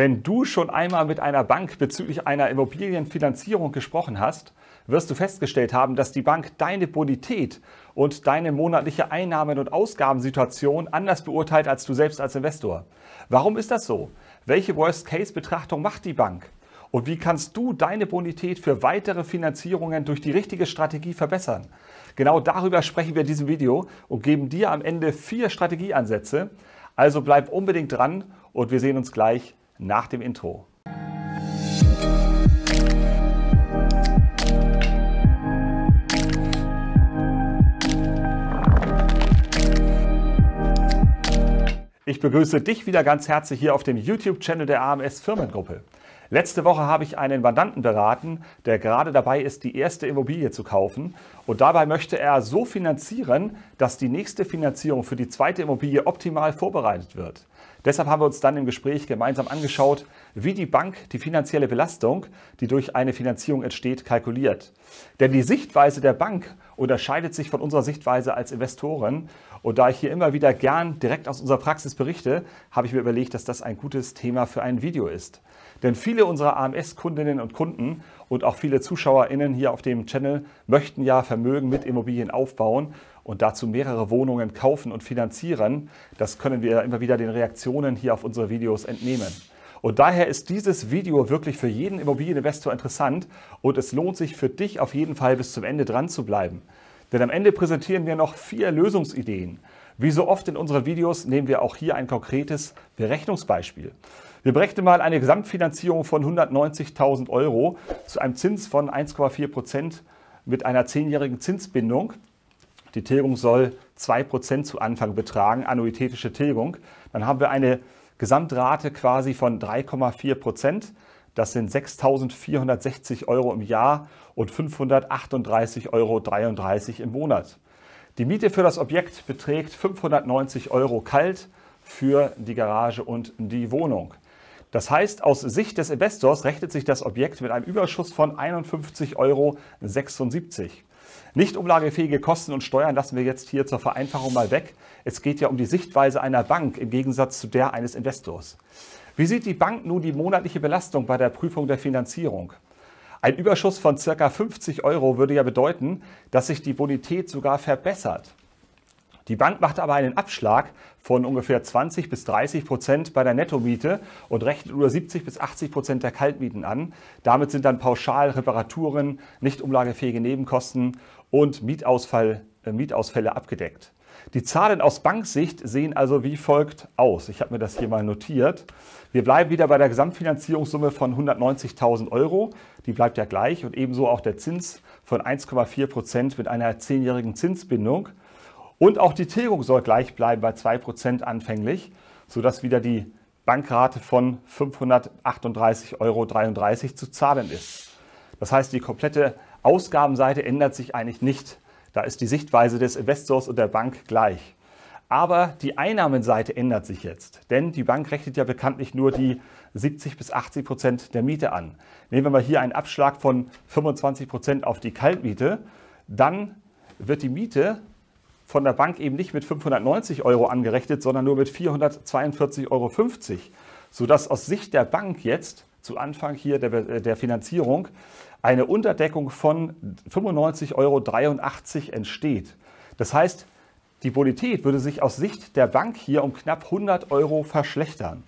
Wenn du schon einmal mit einer Bank bezüglich einer Immobilienfinanzierung gesprochen hast, wirst du festgestellt haben, dass die Bank deine Bonität und deine monatliche Einnahmen- und Ausgabensituation anders beurteilt als du selbst als Investor. Warum ist das so? Welche Worst-Case-Betrachtung macht die Bank? Und wie kannst du deine Bonität für weitere Finanzierungen durch die richtige Strategie verbessern? Genau darüber sprechen wir in diesem Video und geben dir am Ende vier Strategieansätze. Also bleib unbedingt dran und wir sehen uns gleich nach dem Intro. Ich begrüße dich wieder ganz herzlich hier auf dem YouTube-Channel der AMS Firmengruppe. Letzte Woche habe ich einen Mandanten beraten, der gerade dabei ist, die erste Immobilie zu kaufen. Und dabei möchte er so finanzieren, dass die nächste Finanzierung für die zweite Immobilie optimal vorbereitet wird. Deshalb haben wir uns dann im Gespräch gemeinsam angeschaut, wie die Bank die finanzielle Belastung, die durch eine Finanzierung entsteht, kalkuliert. Denn die Sichtweise der Bank unterscheidet sich von unserer Sichtweise als Investoren. Und da ich hier immer wieder gern direkt aus unserer Praxis berichte, habe ich mir überlegt, dass das ein gutes Thema für ein Video ist. Denn viele unserer AMS-Kundinnen und Kunden und auch viele ZuschauerInnen hier auf dem Channel möchten ja Vermögen mit Immobilien aufbauen und dazu mehrere Wohnungen kaufen und finanzieren, das können wir immer wieder den Reaktionen hier auf unsere Videos entnehmen. Und daher ist dieses Video wirklich für jeden Immobilieninvestor interessant und es lohnt sich für dich auf jeden Fall bis zum Ende dran zu bleiben. Denn am Ende präsentieren wir noch vier Lösungsideen. Wie so oft in unseren Videos nehmen wir auch hier ein konkretes Berechnungsbeispiel. Wir berechnen mal eine Gesamtfinanzierung von 190.000 Euro zu einem Zins von 1,4 Prozent mit einer zehnjährigen Zinsbindung. Die Tilgung soll 2% zu Anfang betragen, annuitätische Tilgung. Dann haben wir eine Gesamtrate quasi von 3,4%. Das sind 6.460 Euro im Jahr und 538,33 Euro im Monat. Die Miete für das Objekt beträgt 590 Euro kalt für die Garage und die Wohnung. Das heißt, aus Sicht des Investors rechnet sich das Objekt mit einem Überschuss von 51,76 Euro. Nicht umlagefähige Kosten und Steuern lassen wir jetzt hier zur Vereinfachung mal weg. Es geht ja um die Sichtweise einer Bank im Gegensatz zu der eines Investors. Wie sieht die Bank nun die monatliche Belastung bei der Prüfung der Finanzierung? Ein Überschuss von ca. 50 Euro würde ja bedeuten, dass sich die Bonität sogar verbessert. Die Bank macht aber einen Abschlag von ungefähr 20 bis 30 Prozent bei der Nettomiete und rechnet nur 70 bis 80 Prozent der Kaltmieten an. Damit sind dann pauschal Reparaturen, nicht umlagefähige Nebenkosten und Mietausfall, äh, Mietausfälle abgedeckt. Die Zahlen aus Banksicht sehen also wie folgt aus. Ich habe mir das hier mal notiert. Wir bleiben wieder bei der Gesamtfinanzierungssumme von 190.000 Euro. Die bleibt ja gleich und ebenso auch der Zins von 1,4 Prozent mit einer zehnjährigen Zinsbindung. Und auch die Tilgung soll gleich bleiben bei 2 Prozent anfänglich, sodass wieder die Bankrate von 538,33 Euro zu zahlen ist. Das heißt, die komplette Ausgabenseite ändert sich eigentlich nicht. Da ist die Sichtweise des Investors und der Bank gleich. Aber die Einnahmenseite ändert sich jetzt, denn die Bank rechnet ja bekanntlich nur die 70 bis 80 Prozent der Miete an. Nehmen wir mal hier einen Abschlag von 25 Prozent auf die Kaltmiete, dann wird die Miete von der Bank eben nicht mit 590 Euro angerechnet, sondern nur mit 442,50 Euro, sodass aus Sicht der Bank jetzt zu Anfang hier der, der Finanzierung eine Unterdeckung von 95,83 Euro entsteht. Das heißt, die Bonität würde sich aus Sicht der Bank hier um knapp 100 Euro verschlechtern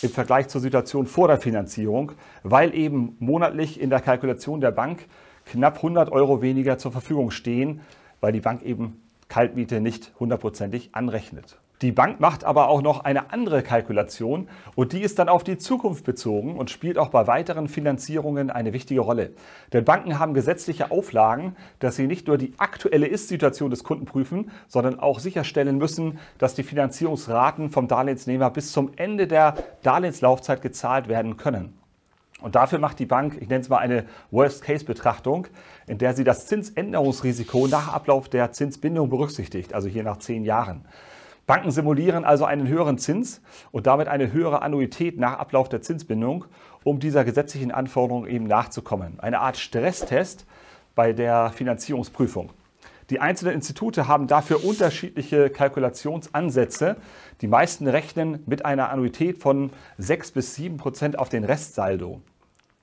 im Vergleich zur Situation vor der Finanzierung, weil eben monatlich in der Kalkulation der Bank knapp 100 Euro weniger zur Verfügung stehen, weil die Bank eben Kaltmiete nicht hundertprozentig anrechnet. Die Bank macht aber auch noch eine andere Kalkulation und die ist dann auf die Zukunft bezogen und spielt auch bei weiteren Finanzierungen eine wichtige Rolle. Denn Banken haben gesetzliche Auflagen, dass sie nicht nur die aktuelle Ist-Situation des Kunden prüfen, sondern auch sicherstellen müssen, dass die Finanzierungsraten vom Darlehensnehmer bis zum Ende der Darlehenslaufzeit gezahlt werden können. Und dafür macht die Bank, ich nenne es mal eine Worst-Case-Betrachtung, in der sie das Zinsänderungsrisiko nach Ablauf der Zinsbindung berücksichtigt, also hier nach zehn Jahren. Banken simulieren also einen höheren Zins und damit eine höhere Annuität nach Ablauf der Zinsbindung, um dieser gesetzlichen Anforderung eben nachzukommen. Eine Art Stresstest bei der Finanzierungsprüfung. Die einzelnen Institute haben dafür unterschiedliche Kalkulationsansätze. Die meisten rechnen mit einer Annuität von 6 bis 7 Prozent auf den Restsaldo.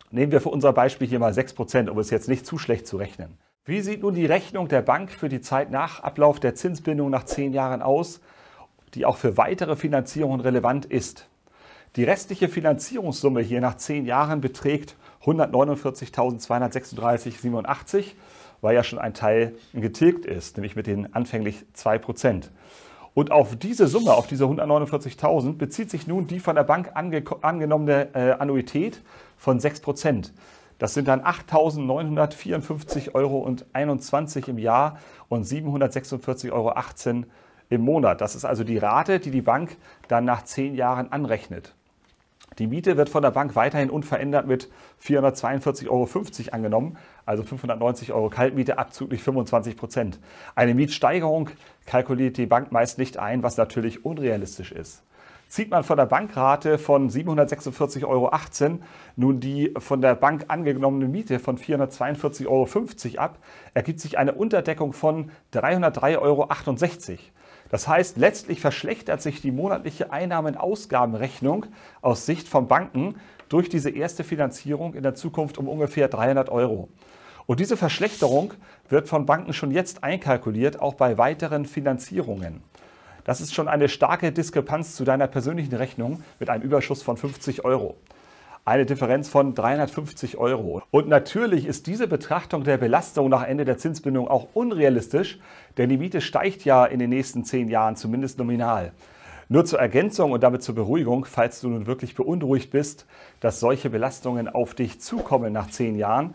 Nehmen wir für unser Beispiel hier mal 6 Prozent, um es jetzt nicht zu schlecht zu rechnen. Wie sieht nun die Rechnung der Bank für die Zeit nach Ablauf der Zinsbindung nach 10 Jahren aus? die auch für weitere Finanzierungen relevant ist. Die restliche Finanzierungssumme hier nach zehn Jahren beträgt 149.236,87, weil ja schon ein Teil getilgt ist, nämlich mit den anfänglich 2%. Und auf diese Summe, auf diese 149.000, bezieht sich nun die von der Bank ange angenommene äh, Annuität von 6%. Das sind dann 8.954,21 Euro im Jahr und 746,18 Euro im Monat. Das ist also die Rate, die die Bank dann nach zehn Jahren anrechnet. Die Miete wird von der Bank weiterhin unverändert mit 442,50 Euro angenommen, also 590 Euro Kaltmiete abzüglich 25 Prozent. Eine Mietsteigerung kalkuliert die Bank meist nicht ein, was natürlich unrealistisch ist. Zieht man von der Bankrate von 746,18 Euro nun die von der Bank angenommene Miete von 442,50 Euro ab, ergibt sich eine Unterdeckung von 303,68 Euro. Das heißt, letztlich verschlechtert sich die monatliche Einnahmen-Ausgabenrechnung aus Sicht von Banken durch diese erste Finanzierung in der Zukunft um ungefähr 300 Euro. Und diese Verschlechterung wird von Banken schon jetzt einkalkuliert, auch bei weiteren Finanzierungen. Das ist schon eine starke Diskrepanz zu deiner persönlichen Rechnung mit einem Überschuss von 50 Euro eine Differenz von 350 Euro. Und natürlich ist diese Betrachtung der Belastung nach Ende der Zinsbindung auch unrealistisch, denn die Miete steigt ja in den nächsten zehn Jahren zumindest nominal. Nur zur Ergänzung und damit zur Beruhigung, falls du nun wirklich beunruhigt bist, dass solche Belastungen auf dich zukommen nach zehn Jahren.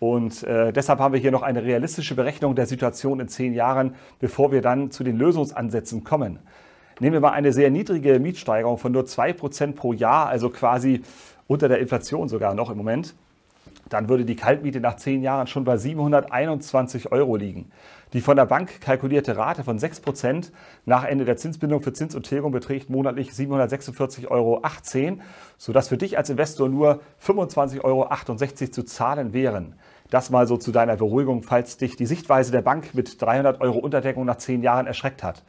Und äh, deshalb haben wir hier noch eine realistische Berechnung der Situation in zehn Jahren, bevor wir dann zu den Lösungsansätzen kommen. Nehmen wir mal eine sehr niedrige Mietsteigerung von nur 2% pro Jahr, also quasi unter der Inflation sogar noch im Moment, dann würde die Kaltmiete nach zehn Jahren schon bei 721 Euro liegen. Die von der Bank kalkulierte Rate von 6% nach Ende der Zinsbindung für Zins und Tilgung beträgt monatlich 746,18 Euro, sodass für dich als Investor nur 25,68 Euro zu zahlen wären. Das mal so zu deiner Beruhigung, falls dich die Sichtweise der Bank mit 300 Euro Unterdeckung nach zehn Jahren erschreckt hat.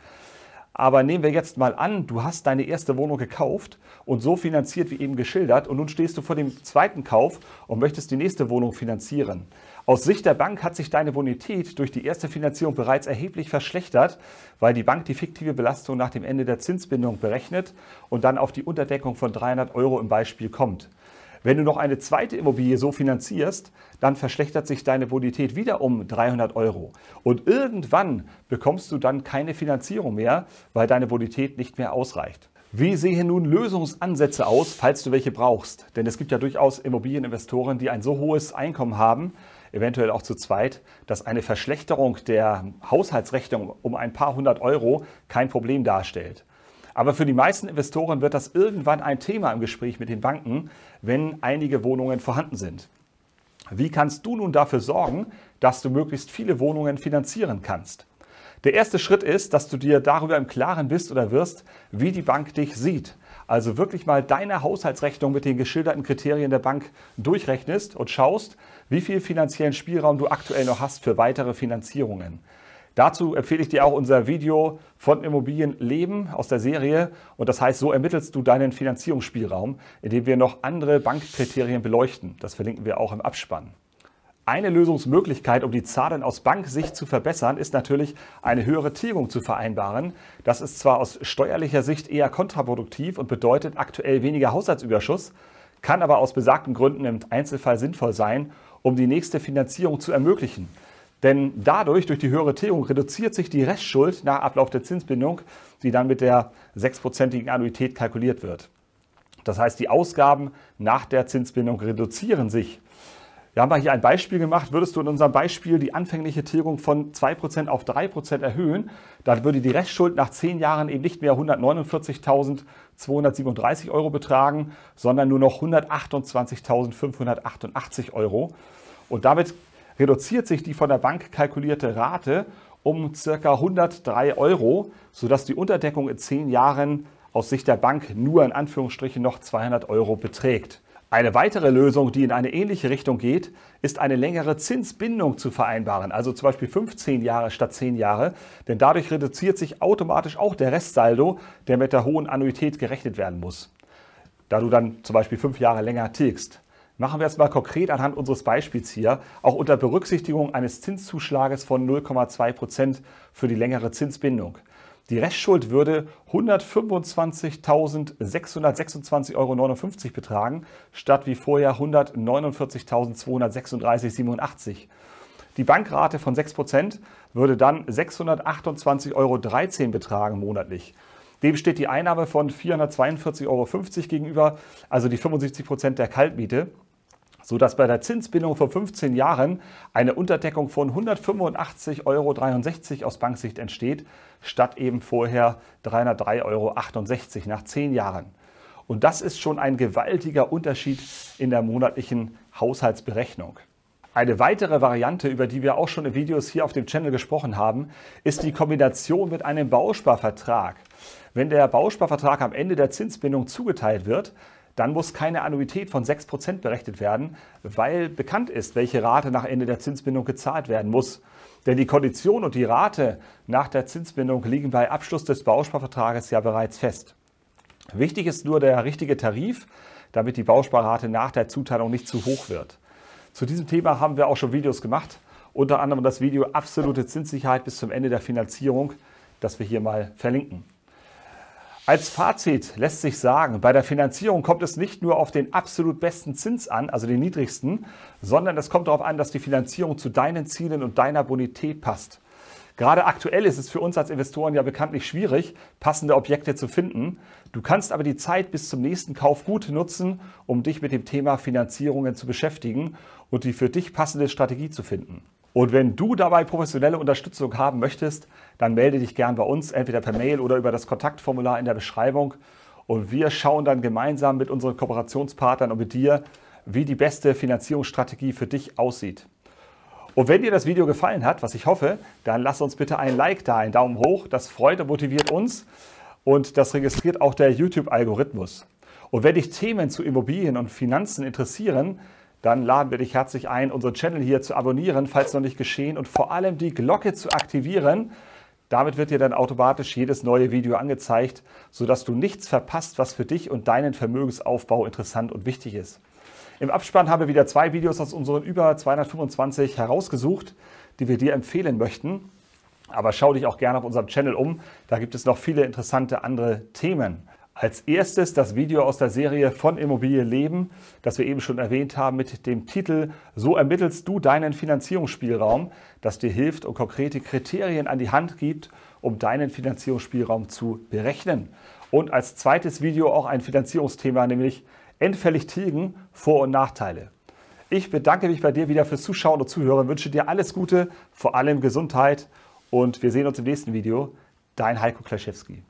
Aber nehmen wir jetzt mal an, du hast deine erste Wohnung gekauft und so finanziert wie eben geschildert und nun stehst du vor dem zweiten Kauf und möchtest die nächste Wohnung finanzieren. Aus Sicht der Bank hat sich deine Bonität durch die erste Finanzierung bereits erheblich verschlechtert, weil die Bank die fiktive Belastung nach dem Ende der Zinsbindung berechnet und dann auf die Unterdeckung von 300 Euro im Beispiel kommt. Wenn du noch eine zweite Immobilie so finanzierst, dann verschlechtert sich deine Bonität wieder um 300 Euro. Und irgendwann bekommst du dann keine Finanzierung mehr, weil deine Bonität nicht mehr ausreicht. Wie sehen nun Lösungsansätze aus, falls du welche brauchst? Denn es gibt ja durchaus Immobilieninvestoren, die ein so hohes Einkommen haben, eventuell auch zu zweit, dass eine Verschlechterung der Haushaltsrechnung um ein paar hundert Euro kein Problem darstellt. Aber für die meisten Investoren wird das irgendwann ein Thema im Gespräch mit den Banken, wenn einige Wohnungen vorhanden sind. Wie kannst du nun dafür sorgen, dass du möglichst viele Wohnungen finanzieren kannst? Der erste Schritt ist, dass du dir darüber im Klaren bist oder wirst, wie die Bank dich sieht. Also wirklich mal deine Haushaltsrechnung mit den geschilderten Kriterien der Bank durchrechnest und schaust, wie viel finanziellen Spielraum du aktuell noch hast für weitere Finanzierungen. Dazu empfehle ich dir auch unser Video von Immobilien Leben aus der Serie. Und das heißt, so ermittelst du deinen Finanzierungsspielraum, indem wir noch andere Bankkriterien beleuchten. Das verlinken wir auch im Abspann. Eine Lösungsmöglichkeit, um die Zahlen aus Banksicht zu verbessern, ist natürlich, eine höhere Tilgung zu vereinbaren. Das ist zwar aus steuerlicher Sicht eher kontraproduktiv und bedeutet aktuell weniger Haushaltsüberschuss, kann aber aus besagten Gründen im Einzelfall sinnvoll sein, um die nächste Finanzierung zu ermöglichen. Denn dadurch, durch die höhere Tilgung, reduziert sich die Restschuld nach Ablauf der Zinsbindung, die dann mit der 6%igen Annuität kalkuliert wird. Das heißt, die Ausgaben nach der Zinsbindung reduzieren sich. Wir haben mal hier ein Beispiel gemacht. Würdest du in unserem Beispiel die anfängliche Tilgung von 2% auf 3% erhöhen, dann würde die Restschuld nach 10 Jahren eben nicht mehr 149.237 Euro betragen, sondern nur noch 128.588 Euro. Und damit reduziert sich die von der Bank kalkulierte Rate um ca. 103 Euro, sodass die Unterdeckung in 10 Jahren aus Sicht der Bank nur in Anführungsstrichen noch 200 Euro beträgt. Eine weitere Lösung, die in eine ähnliche Richtung geht, ist eine längere Zinsbindung zu vereinbaren, also zum Beispiel 15 Jahre statt 10 Jahre, denn dadurch reduziert sich automatisch auch der Restsaldo, der mit der hohen Annuität gerechnet werden muss, da du dann zum Beispiel 5 Jahre länger tilgst. Machen wir es mal konkret anhand unseres Beispiels hier. Auch unter Berücksichtigung eines Zinszuschlages von 0,2 Prozent für die längere Zinsbindung. Die Restschuld würde 125.626,59 Euro betragen, statt wie vorher 149.236,87 Die Bankrate von 6% würde dann 628,13 Euro betragen monatlich. Dem steht die Einnahme von 442,50 Euro gegenüber, also die 75 Prozent der Kaltmiete sodass bei der Zinsbindung vor 15 Jahren eine Unterdeckung von 185,63 Euro aus Banksicht entsteht, statt eben vorher 303,68 Euro nach 10 Jahren. Und das ist schon ein gewaltiger Unterschied in der monatlichen Haushaltsberechnung. Eine weitere Variante, über die wir auch schon in Videos hier auf dem Channel gesprochen haben, ist die Kombination mit einem Bausparvertrag. Wenn der Bausparvertrag am Ende der Zinsbindung zugeteilt wird, dann muss keine Annuität von 6% berechnet werden, weil bekannt ist, welche Rate nach Ende der Zinsbindung gezahlt werden muss. Denn die Kondition und die Rate nach der Zinsbindung liegen bei Abschluss des Bausparvertrages ja bereits fest. Wichtig ist nur der richtige Tarif, damit die Bausparrate nach der Zuteilung nicht zu hoch wird. Zu diesem Thema haben wir auch schon Videos gemacht, unter anderem das Video Absolute Zinssicherheit bis zum Ende der Finanzierung, das wir hier mal verlinken. Als Fazit lässt sich sagen, bei der Finanzierung kommt es nicht nur auf den absolut besten Zins an, also den niedrigsten, sondern es kommt darauf an, dass die Finanzierung zu deinen Zielen und deiner Bonität passt. Gerade aktuell ist es für uns als Investoren ja bekanntlich schwierig, passende Objekte zu finden. Du kannst aber die Zeit bis zum nächsten Kauf gut nutzen, um dich mit dem Thema Finanzierungen zu beschäftigen und die für dich passende Strategie zu finden. Und wenn du dabei professionelle Unterstützung haben möchtest, dann melde dich gern bei uns, entweder per Mail oder über das Kontaktformular in der Beschreibung. Und wir schauen dann gemeinsam mit unseren Kooperationspartnern und mit dir, wie die beste Finanzierungsstrategie für dich aussieht. Und wenn dir das Video gefallen hat, was ich hoffe, dann lass uns bitte ein Like da, einen Daumen hoch. Das freut und motiviert uns und das registriert auch der YouTube-Algorithmus. Und wenn dich Themen zu Immobilien und Finanzen interessieren, dann laden wir dich herzlich ein, unseren Channel hier zu abonnieren, falls noch nicht geschehen, und vor allem die Glocke zu aktivieren. Damit wird dir dann automatisch jedes neue Video angezeigt, sodass du nichts verpasst, was für dich und deinen Vermögensaufbau interessant und wichtig ist. Im Abspann haben wir wieder zwei Videos aus unseren über 225 herausgesucht, die wir dir empfehlen möchten. Aber schau dich auch gerne auf unserem Channel um, da gibt es noch viele interessante andere Themen. Als erstes das Video aus der Serie von Immobilie Leben, das wir eben schon erwähnt haben, mit dem Titel So ermittelst du deinen Finanzierungsspielraum, das dir hilft und konkrete Kriterien an die Hand gibt, um deinen Finanzierungsspielraum zu berechnen. Und als zweites Video auch ein Finanzierungsthema, nämlich entfällig tilgen, Vor- und Nachteile. Ich bedanke mich bei dir wieder fürs Zuschauen und Zuhören, wünsche dir alles Gute, vor allem Gesundheit und wir sehen uns im nächsten Video. Dein Heiko Klaschewski.